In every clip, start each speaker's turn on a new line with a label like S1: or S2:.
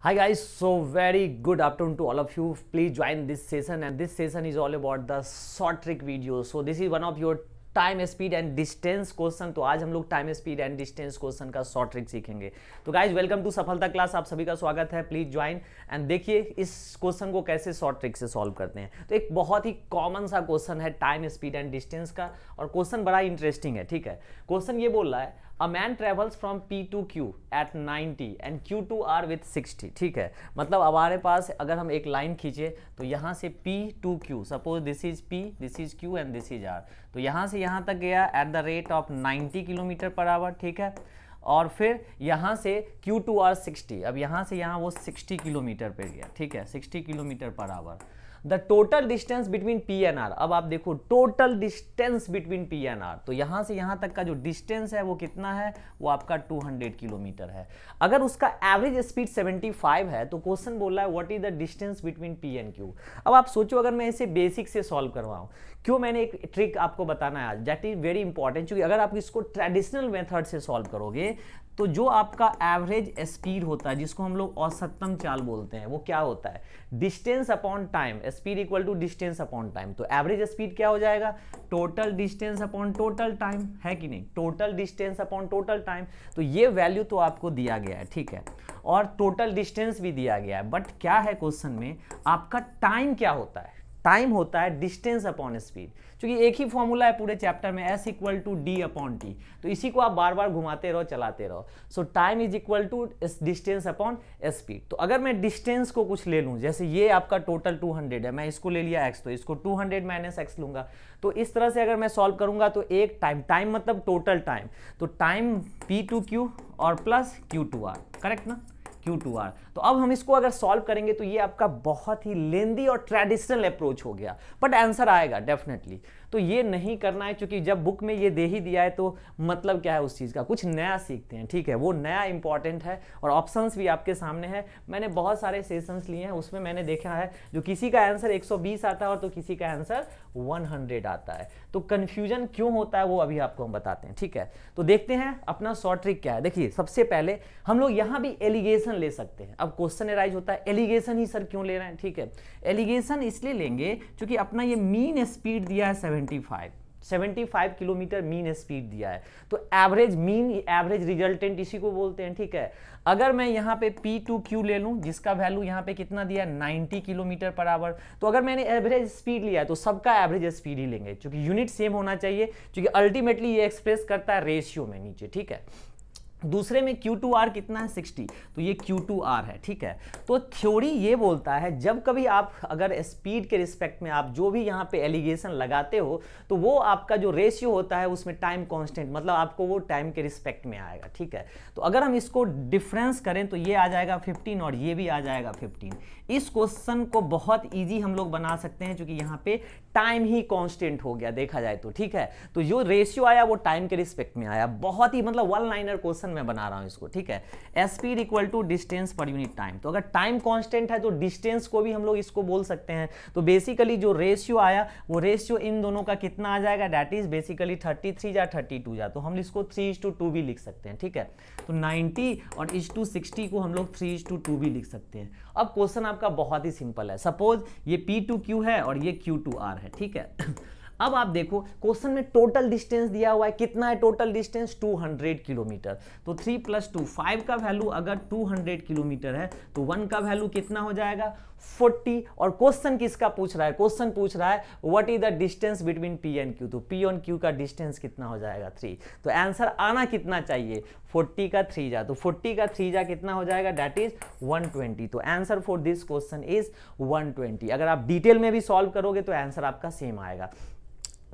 S1: Hi guys, so very good afternoon to all of you. Please join this session and this session is all about the short trick video. So this is one of your time speed and distance question तो आज हम लोग time speed and distance question का short trick सीखेंगे तो guys welcome to Safalta class आप सभी का स्वागत है प्लीज ज्वाइन एंड देखिए इस क्वेश्चन को कैसे शॉर्ट ट्रिक से सॉल्व करते हैं तो एक बहुत ही कॉमन सा क्वेश्चन है टाइम स्पीड एंड डिस्टेंस का और क्वेश्चन बड़ा इंटरेस्टिंग है ठीक है क्वेश्चन ये बोल रहा है a man travels from P to Q at 90 and Q to R with 60 ठीक है मतलब हमारे पास अगर हम एक लाइन खींचे तो यहाँ से P to Q suppose this is P this is Q and this is R तो यहाँ से यहाँ तक गया at the rate of 90 kilometre per hour ठीक है और फिर यहाँ से क्यू टू आर सिक्सटी अब यहाँ से यहाँ वो 60 किलोमीटर पर गया ठीक है 60 kilometre per hour the total distance between P and R अब आप देखो total distance between P and R तो यहां से यहां तक का जो डिस्टेंस है वो कितना है वो आपका 200 किलोमीटर है अगर उसका एवरेज स्पीड 75 है तो क्वेश्चन बोल रहा है what is the distance between P and Q अब आप सोचो अगर मैं इसे बेसिक से सॉल्व करवाऊँ क्यों मैंने एक ट्रिक आपको बताना है आज दैट इज वेरी इंपॉर्टेंट क्योंकि अगर आप इसको ट्रेडिशनल मेथड से सॉल्व करोगे तो जो आपका एवरेज स्पीड होता है जिसको हम लोग औसतम चाल बोलते हैं वो क्या होता है distance upon time speed equal to distance upon time तो एवरेज स्पीड क्या हो जाएगा total distance upon total time है कि नहीं total distance upon total time तो ये वैल्यू तो आपको दिया गया है ठीक है और टोटल डिस्टेंस भी दिया गया है बट क्या है क्वेश्चन में आपका टाइम क्या होता है टाइम होता है डिस्टेंस अपॉन स्पीड क्योंकि एक ही फॉर्मूला है पूरे चैप्टर में S equal to D upon T तो इसी को आप बार बार घुमाते रहो चलाते रहो so time is equal to distance upon speed तो अगर मैं डिस्टेंस को कुछ ले लूँ जैसे ये आपका टोटल टू हंड्रेड है मैं इसको ले लिया एक्स तो इसको टू हंड्रेड माइनस एक्स लूंगा तो इस तरह से अगर मैं सॉल्व करूंगा तो एक टाइम टाइम मतलब टोटल टाइम तो टाइम पी टू क्यू और plus Q to R correct ना क्यू टू आर तो अब हम इसको अगर सॉल्व करेंगे तो ये आपका बहुत ही लेंदी और ट्रेडिशनल अप्रोच हो गया बट आंसर आएगा डेफिनेटली तो ये नहीं करना है क्योंकि जब बुक में ये दे ही दिया है तो मतलब क्या है उस चीज़ का कुछ नया सीखते हैं ठीक है वो नया इंपॉर्टेंट है और ऑप्शंस भी आपके सामने है मैंने बहुत सारे सेशंस लिए हैं उसमें मैंने देखा है जो किसी का आंसर 120 आता है और तो किसी का आंसर 100 आता है तो कन्फ्यूजन क्यों होता है वो अभी आपको हम बताते हैं ठीक है तो देखते हैं अपना शॉर्ट ट्रिक क्या है देखिए सबसे पहले हम लोग यहाँ भी एलिगेशन एलिगेशन ले सकते हैं अब क्वेश्चन एराइज होता है एलिगेशन ही सर क्यों ले रहे हैं ठीक है एलिगेशन इसलिए लेंगे क्योंकि अपना ये मीन स्पीड दिया है seventy five 75 kilometre mean speed दिया है तो एवरेज मीन एवरेज रिजल्टेंट इसी को बोलते हैं ठीक है अगर मैं यहाँ पे पी टू क्यू ले लूँ जिसका वैल्यू यहाँ पे कितना दिया है 90 किलोमीटर पर आवर तो अगर मैंने एवरेज स्पीड लिया है तो सबका एवरेज स्पीड ही लेंगे क्योंकि यूनिट सेम होना चाहिए क्योंकि अल्टीमेटली ये एक्सप्रेस करता है रेशियो में नीचे ठीक है दूसरे में Q2R कितना है 60 तो ये Q2R है ठीक है तो थ्योरी ये बोलता है जब कभी आप अगर स्पीड के रिस्पेक्ट में आप जो भी यहाँ पे एलिगेशन लगाते हो तो वो आपका जो रेशियो होता है उसमें टाइम कांस्टेंट मतलब आपको वो टाइम के रिस्पेक्ट में आएगा ठीक है तो अगर हम इसको डिफरेंस करें तो ये आ जाएगा फिफ्टीन और ये भी आ जाएगा फिफ्टीन इस क्वेश्चन को बहुत ईजी हम लोग बना सकते हैं चूंकि यहाँ पे टाइम ही कॉन्स्टेंट हो गया देखा जाए तो ठीक है तो जो रेशियो आया वो टाइम के रिस्पेक्ट में आया बहुत ही मतलब वन लाइनर क्वेश्चन फंक्शन में बना रहा हूँ इसको ठीक है S P equal to distance per unit time तो अगर टाइम कॉन्स्टेंट है तो डिस्टेंस को भी हम लोग इसको बोल सकते हैं तो बेसिकली जो रेशियो आया वो रेशियो इन दोनों का कितना आ जाएगा that is basically thirty three या थर्टी टू या तो हम इसको थ्री इज टू टू भी लिख सकते हैं ठीक है तो नाइन्टी और इज टू सिक्सटी को हम लोग थ्री इज टू टू भी लिख सकते हैं अब क्वेश्चन आपका बहुत ही सिंपल है सपोज ये पी टू क्यू है और ये क्यू टू आर है ठीक है अब आप देखो क्वेश्चन में टोटल डिस्टेंस दिया हुआ है कितना है टोटल डिस्टेंस 200 किलोमीटर तो थ्री प्लस टू फाइव का वैल्यू अगर 200 किलोमीटर है तो वन का वैल्यू कितना हो जाएगा 40 और क्वेश्चन किसका पूछ रहा है क्वेश्चन पूछ रहा है what is the distance between P and Q तो पी एंड क्यू का डिस्टेंस कितना हो जाएगा थ्री तो आंसर आना कितना चाहिए 40 का थ्री जा तो 40 का थ्री जा कितना हो जाएगा डैट इज 120 तो answer for this question is 120 अगर आप डिटेल में भी सॉल्व करोगे तो आंसर आपका सेम आएगा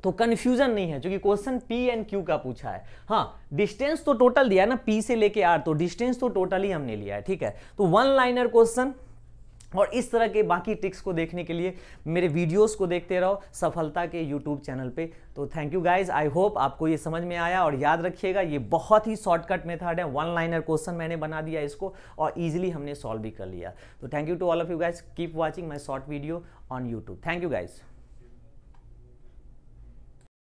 S1: तो कन्फ्यूजन नहीं है क्योंकि क्वेश्चन पी एंड क्यू का पूछा है हाँ डिस्टेंस तो टोटल दिया है ना पी से लेके आर तो डिस्टेंस तो टोटल ही हमने लिया है ठीक है तो वन लाइनर क्वेश्चन और इस तरह के बाकी ट्रिक्स को देखने के लिए मेरे वीडियोस को देखते रहो सफलता के यूट्यूब चैनल पे तो thank you guys I hope आपको ये समझ में आया और याद रखिएगा ये बहुत ही शॉर्टकट मेथड है वन लाइनर क्वेश्चन मैंने बना दिया इसको और इजीली हमने सॉल्व भी कर लिया तो thank you to all of you guys keep watching my short video on YouTube thank you guys